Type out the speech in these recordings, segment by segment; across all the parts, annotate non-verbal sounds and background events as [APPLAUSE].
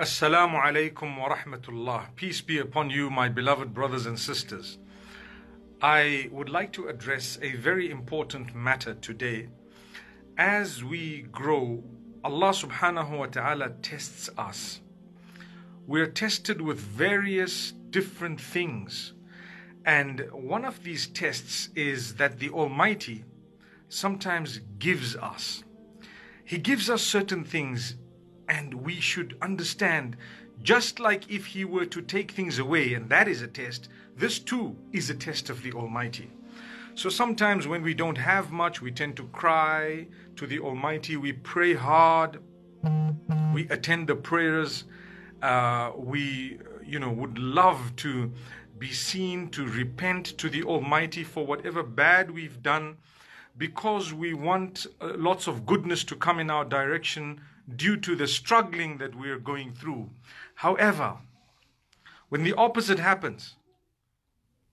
Assalamu alaikum wa rahmatullah. Peace be upon you, my beloved brothers and sisters. I would like to address a very important matter today. As we grow, Allah subhanahu wa ta'ala tests us. We are tested with various different things. And one of these tests is that the Almighty sometimes gives us. He gives us certain things and we should understand, just like if He were to take things away, and that is a test, this too is a test of the Almighty. So sometimes when we don't have much, we tend to cry to the Almighty, we pray hard, we attend the prayers, uh, we, you know, would love to be seen, to repent to the Almighty for whatever bad we've done because we want uh, lots of goodness to come in our direction due to the struggling that we are going through. However, when the opposite happens,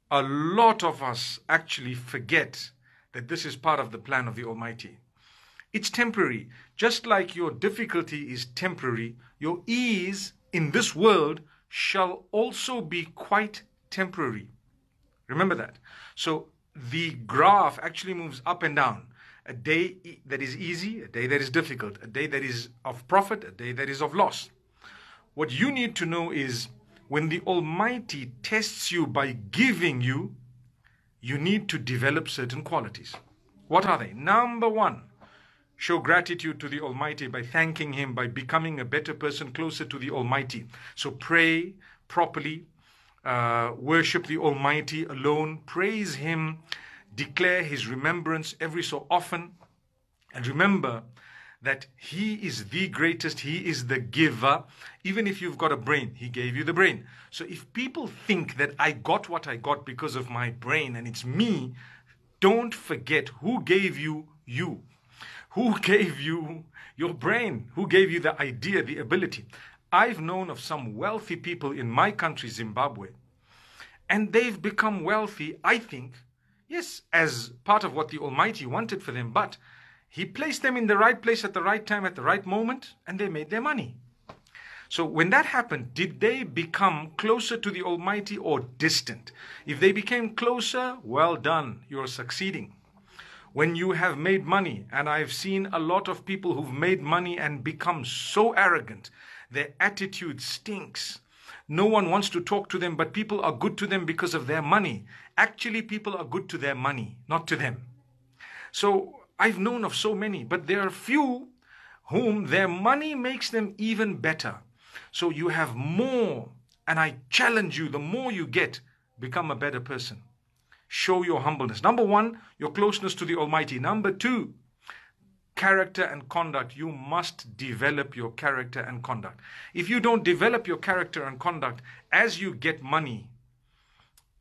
a lot of us actually forget that this is part of the plan of the Almighty. It's temporary. Just like your difficulty is temporary, your ease in this world shall also be quite temporary. Remember that. So the graph actually moves up and down. A day that is easy, a day that is difficult, a day that is of profit, a day that is of loss. What you need to know is when the Almighty tests you by giving you, you need to develop certain qualities. What are they? Number one, show gratitude to the Almighty by thanking Him, by becoming a better person closer to the Almighty. So pray properly, uh, worship the Almighty alone, praise Him, declare His remembrance every so often, and remember that He is the greatest, He is the giver. Even if you've got a brain, He gave you the brain. So if people think that I got what I got because of my brain and it's me, don't forget who gave you you. Who [LAUGHS] gave you your brain? Who gave you the idea, the ability? I've known of some wealthy people in my country, Zimbabwe, and they've become wealthy, I think, yes, as part of what the Almighty wanted for them, but He placed them in the right place at the right time, at the right moment, and they made their money. So when that happened, did they become closer to the Almighty or distant? If they became closer, well done, you're succeeding. When you have made money, and I've seen a lot of people who've made money and become so arrogant their attitude stinks. No one wants to talk to them, but people are good to them because of their money. Actually, people are good to their money, not to them. So I've known of so many, but there are few whom their money makes them even better. So you have more, and I challenge you the more you get, become a better person. Show your humbleness. Number one, your closeness to the Almighty. Number two, character and conduct, you must develop your character and conduct. If you don't develop your character and conduct as you get money,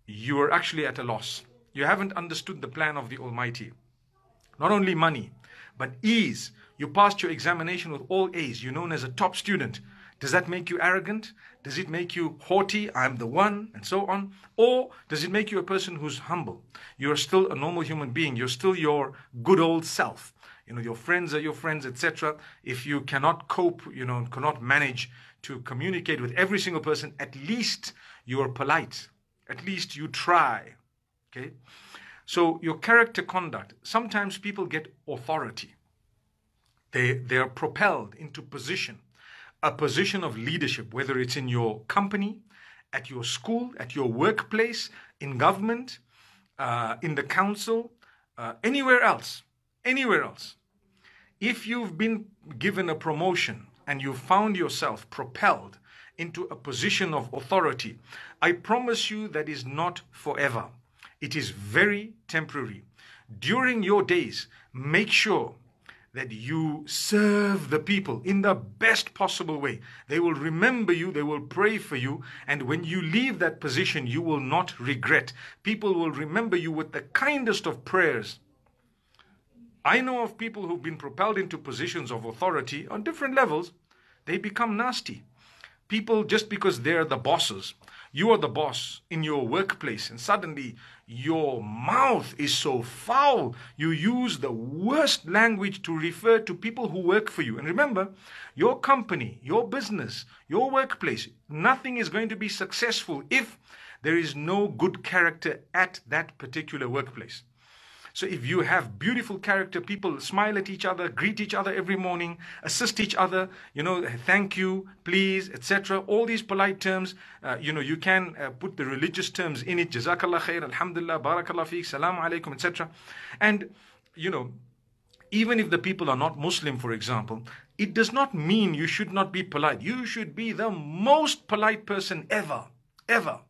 you are actually at a loss. You haven't understood the plan of the Almighty. Not only money, but ease. You passed your examination with all A's. You're known as a top student. Does that make you arrogant? Does it make you haughty? I'm the one, and so on. Or does it make you a person who's humble? You're still a normal human being. You're still your good old self you know, your friends are your friends, etc. If you cannot cope, you know, cannot manage to communicate with every single person, at least you are polite. At least you try. Okay? So your character conduct, sometimes people get authority. They, they are propelled into position, a position of leadership, whether it's in your company, at your school, at your workplace, in government, uh, in the council, uh, anywhere else anywhere else. If you've been given a promotion and you found yourself propelled into a position of authority, I promise you that is not forever. It is very temporary. During your days, make sure that you serve the people in the best possible way. They will remember you, they will pray for you, and when you leave that position, you will not regret. People will remember you with the kindest of prayers I know of people who've been propelled into positions of authority on different levels. They become nasty. People, just because they're the bosses, you are the boss in your workplace, and suddenly your mouth is so foul, you use the worst language to refer to people who work for you. And remember, your company, your business, your workplace, nothing is going to be successful if there is no good character at that particular workplace. So if you have beautiful character, people smile at each other, greet each other every morning, assist each other, you know, thank you, please, etc. All these polite terms, uh, you know, you can uh, put the religious terms in it. Jazakallah khair, alhamdulillah, barakallah fiqh, salam alaikum, etc. And, you know, even if the people are not Muslim, for example, it does not mean you should not be polite. You should be the most polite person ever, ever.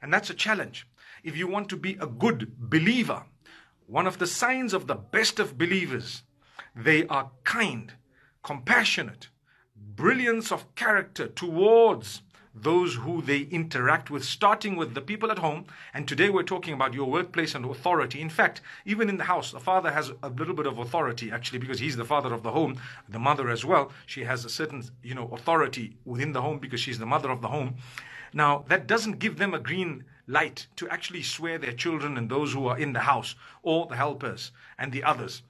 And that's a challenge. If you want to be a good believer, one of the signs of the best of believers, they are kind, compassionate, brilliance of character towards those who they interact with, starting with the people at home. And today we're talking about your workplace and authority. In fact, even in the house, the father has a little bit of authority actually because he's the father of the home, the mother as well. She has a certain, you know, authority within the home because she's the mother of the home. Now, that doesn't give them a green light to actually swear their children and those who are in the house or the helpers and the others.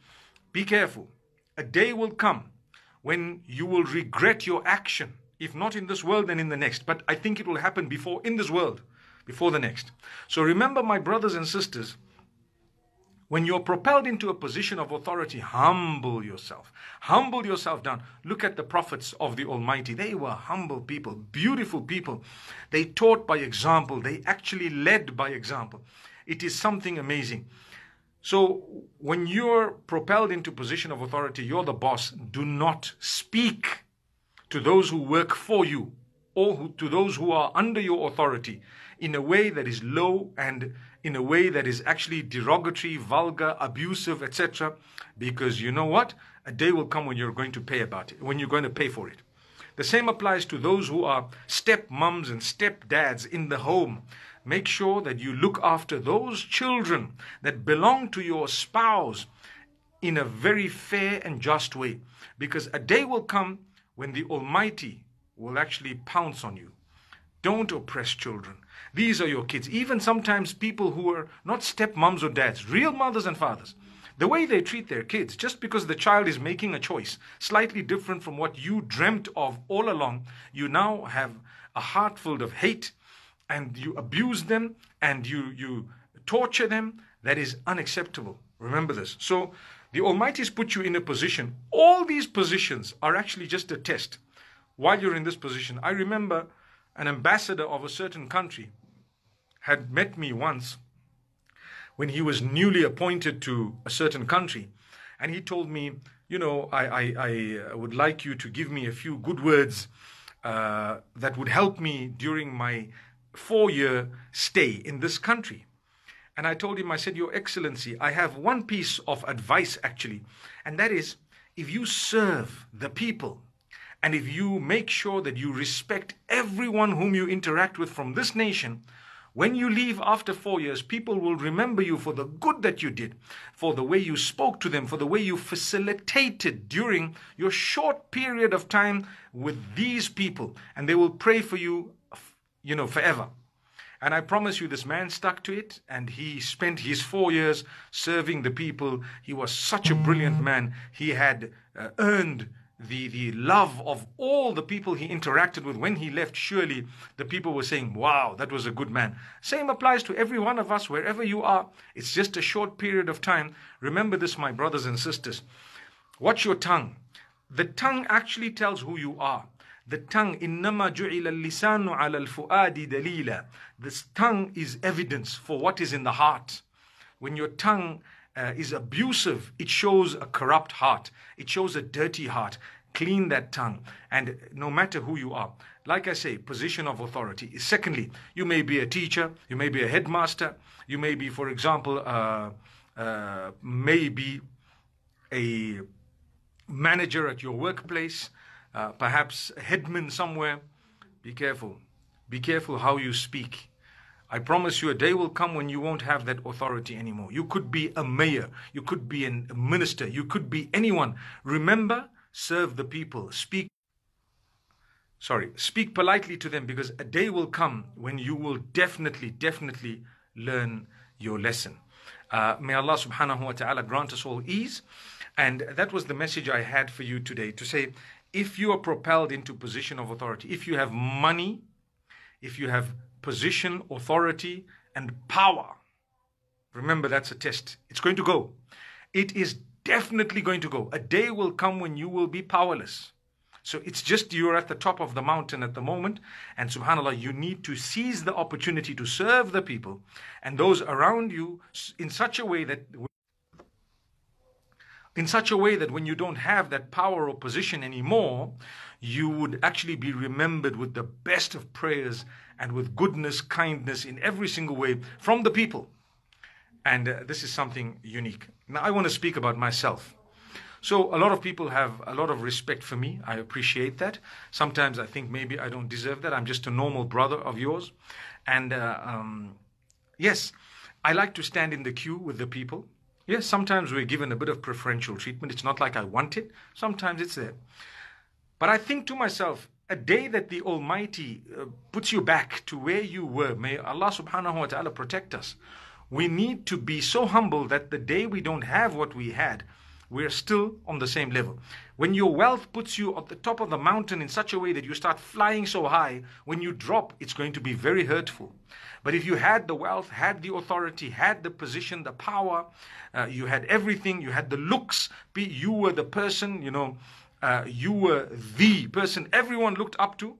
Be careful. A day will come when you will regret your action, if not in this world, then in the next. But I think it will happen before in this world, before the next. So remember, my brothers and sisters, when you're propelled into a position of authority, humble yourself. Humble yourself down. Look at the prophets of the Almighty. They were humble people, beautiful people. They taught by example, they actually led by example. It is something amazing. So, when you're propelled into position of authority, you're the boss. Do not speak to those who work for you or who, to those who are under your authority in a way that is low and in a way that is actually derogatory, vulgar, abusive, etc. Because you know what? A day will come when you're going to pay about it, when you're going to pay for it. The same applies to those who are step mums and step dads in the home. Make sure that you look after those children that belong to your spouse in a very fair and just way. Because a day will come when the Almighty will actually pounce on you. Don't oppress children. These are your kids. Even sometimes people who are not stepmoms or dads, real mothers and fathers. The way they treat their kids, just because the child is making a choice slightly different from what you dreamt of all along, you now have a heart filled of hate and you abuse them and you, you torture them. That is unacceptable. Remember this. So the Almighty has put you in a position. All these positions are actually just a test while you're in this position. I remember an ambassador of a certain country, had met me once when he was newly appointed to a certain country. And he told me, you know, I, I, I uh, would like you to give me a few good words uh, that would help me during my four year stay in this country. And I told him, I said, Your Excellency, I have one piece of advice actually, and that is if you serve the people, and if you make sure that you respect everyone whom you interact with from this nation, when you leave after four years, people will remember you for the good that you did, for the way you spoke to them, for the way you facilitated during your short period of time with these people. And they will pray for you, you know, forever. And I promise you, this man stuck to it and he spent his four years serving the people. He was such a brilliant man. He had uh, earned the, the love of all the people he interacted with when he left, surely the people were saying, Wow, that was a good man. Same applies to every one of us, wherever you are. It's just a short period of time. Remember this, my brothers and sisters. Watch your tongue. The tongue actually tells who you are. The tongue, إِنَّمَا جُعِلَ الْلِسَانُ عَلَى الْفُؤَادِ dalila. This tongue is evidence for what is in the heart. When your tongue uh, is abusive, it shows a corrupt heart, it shows a dirty heart. Clean that tongue, and no matter who you are, like I say, position of authority. Secondly, you may be a teacher, you may be a headmaster, you may be, for example, uh, uh, maybe a manager at your workplace, uh, perhaps a headman somewhere. Be careful. Be careful how you speak. I promise you a day will come when you won't have that authority anymore. You could be a mayor, you could be a minister, you could be anyone. Remember, serve the people, speak sorry, speak politely to them because a day will come when you will definitely, definitely learn your lesson. Uh, may Allah subhanahu wa ta'ala grant us all ease. And that was the message I had for you today to say if you are propelled into position of authority, if you have money, if you have position, authority, and power. Remember, that's a test. It's going to go. It is definitely going to go. A day will come when you will be powerless. So it's just you're at the top of the mountain at the moment, and subhanAllah, you need to seize the opportunity to serve the people and those around you in such a way that in such a way that when you don't have that power or position anymore, you would actually be remembered with the best of prayers and with goodness, kindness in every single way from the people. And uh, this is something unique. Now, I want to speak about myself. So, a lot of people have a lot of respect for me. I appreciate that. Sometimes I think maybe I don't deserve that. I'm just a normal brother of yours. And uh, um, yes, I like to stand in the queue with the people. Yes, sometimes we're given a bit of preferential treatment. It's not like I want it, sometimes it's there. But I think to myself, a day that the Almighty uh, puts you back to where you were, may Allah subhanahu wa ta'ala protect us. We need to be so humble that the day we don't have what we had, we're still on the same level. When your wealth puts you at the top of the mountain in such a way that you start flying so high, when you drop, it's going to be very hurtful. But if you had the wealth, had the authority, had the position, the power, uh, you had everything, you had the looks, you were the person, you know, uh, you were the person everyone looked up to.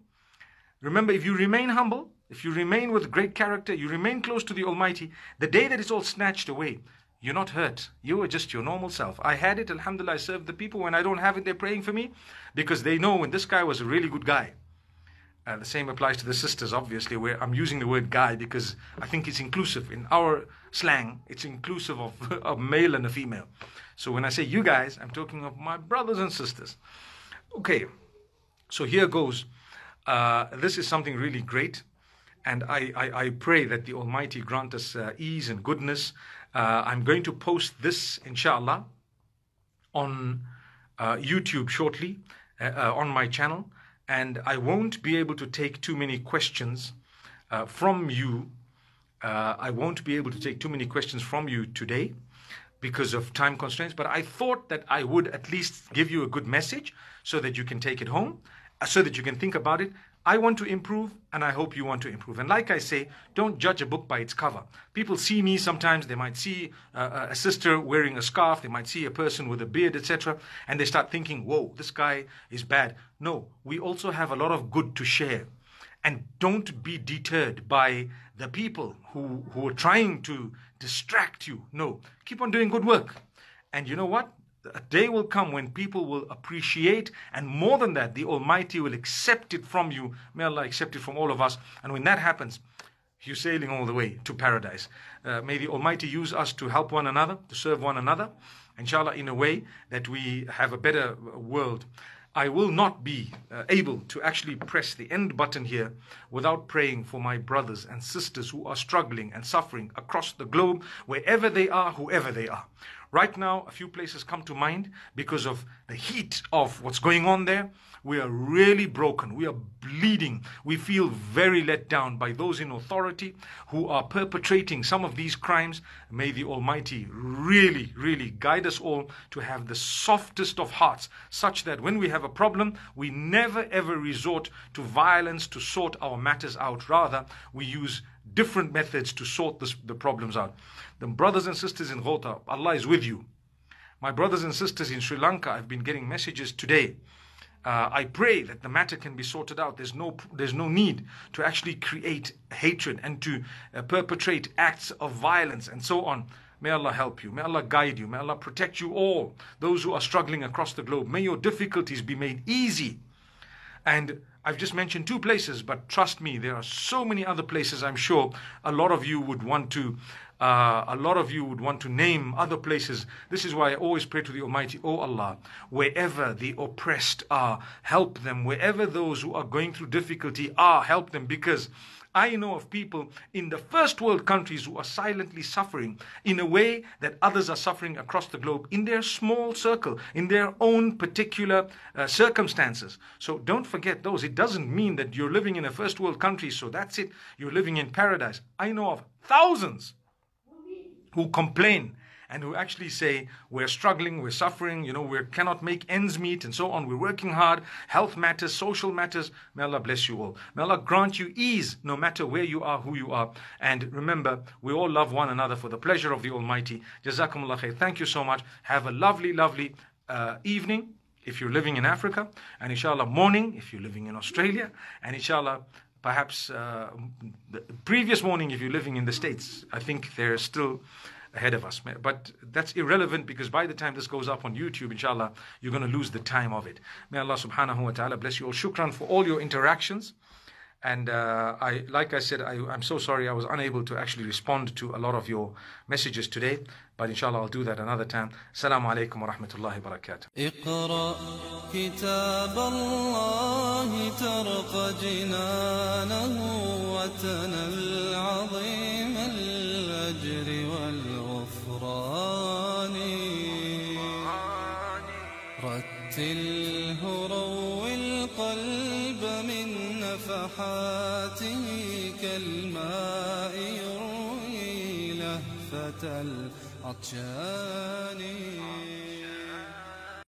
Remember, if you remain humble, if you remain with great character, you remain close to the Almighty, the day that it's all snatched away, you're not hurt. You are just your normal self. I had it, alhamdulillah, I served the people. When I don't have it, they're praying for me because they know when this guy was a really good guy. Uh, the same applies to the sisters, obviously, where I'm using the word guy because I think it's inclusive. In our slang, it's inclusive of a [LAUGHS] male and a female. So when I say you guys, I'm talking of my brothers and sisters. Okay, so here goes. Uh, this is something really great. And I, I, I, pray that the Almighty grant us uh, ease and goodness. Uh, I'm going to post this, inshallah, on uh, YouTube shortly uh, uh, on my channel. And I won't be able to take too many questions from you. I won't be able to take too many questions from you today because of time constraints, but I thought that I would at least give you a good message so that you can take it home, uh, so that you can think about it. I want to improve, and I hope you want to improve. And like I say, don't judge a book by its cover. People see me sometimes, they might see uh, uh a sister wearing a scarf, they might see a person with a beard, etc., and they start thinking, whoa, this guy is bad. No, we also have a lot of good to share and don't be deterred by the people who, who are trying to distract you. No, keep on doing good work. And you know what? A day will come when people will appreciate, and more than that, the Almighty will accept it from you. May Allah accept it from all of us. And when that happens, you're sailing all the way to paradise. Uh, may the Almighty use us to help one another, to serve one another, inshallah, in a way that we have a better world. I will not be uh, able to actually press the end button here without praying for my brothers and sisters who are struggling and suffering across the globe, wherever they are, whoever they are. Right now, a few places come to mind because of the heat of what's going on there. We are really broken. We are bleeding. We feel very let down by those in authority who are perpetrating some of these crimes. May the Almighty really, really guide us all to have the softest of hearts, such that when we have a problem, we never ever resort to violence to sort our matters out. Rather, we use different methods to sort this, the problems out. The brothers and sisters in Ghouta, Allah is with you. My brothers and sisters in Sri Lanka, I've been getting messages today uh, I pray that the matter can be sorted out. There's no, there's no need to actually create hatred and to uh, perpetrate acts of violence and so on. May Allah help you. May Allah guide you. May Allah protect you all, those who are struggling across the globe. May your difficulties be made easy and I've just mentioned two places, but trust me, there are so many other places I'm sure a lot of you would want to uh, a lot of you would want to name other places. This is why I always pray to the Almighty, O oh Allah, wherever the oppressed are, help them. Wherever those who are going through difficulty are, help them. Because I know of people in the first world countries who are silently suffering in a way that others are suffering across the globe in their small circle, in their own particular uh, circumstances. So don't forget those. It doesn't mean that you're living in a first world country, so that's it. You're living in paradise. I know of thousands who complain and who actually say, we're struggling, we're suffering, you know, we cannot make ends meet and so on. We're working hard. Health matters, social matters. May Allah bless you all. May Allah grant you ease no matter where you are, who you are. And remember, we all love one another for the pleasure of the Almighty. Jazakumullah khair. Thank you so much. Have a lovely, lovely uh, evening if you're living in Africa, and inshallah morning if you're living in Australia, and inshallah perhaps uh, the previous morning if you're living in the States. I think there's still ahead of us. But that's irrelevant because by the time this goes up on YouTube, inshallah, you're going to lose the time of it. May Allah subhanahu wa ta'ala bless you all. Shukran for all your interactions. And uh, I, like I said, I, am so sorry I was unable to actually respond to a lot of your messages today. But inshallah, I'll do that another time. Assalamu alaikum wa rahmatullahi wa barakatuh. صفحاته كالماء يروي لهفة العطشان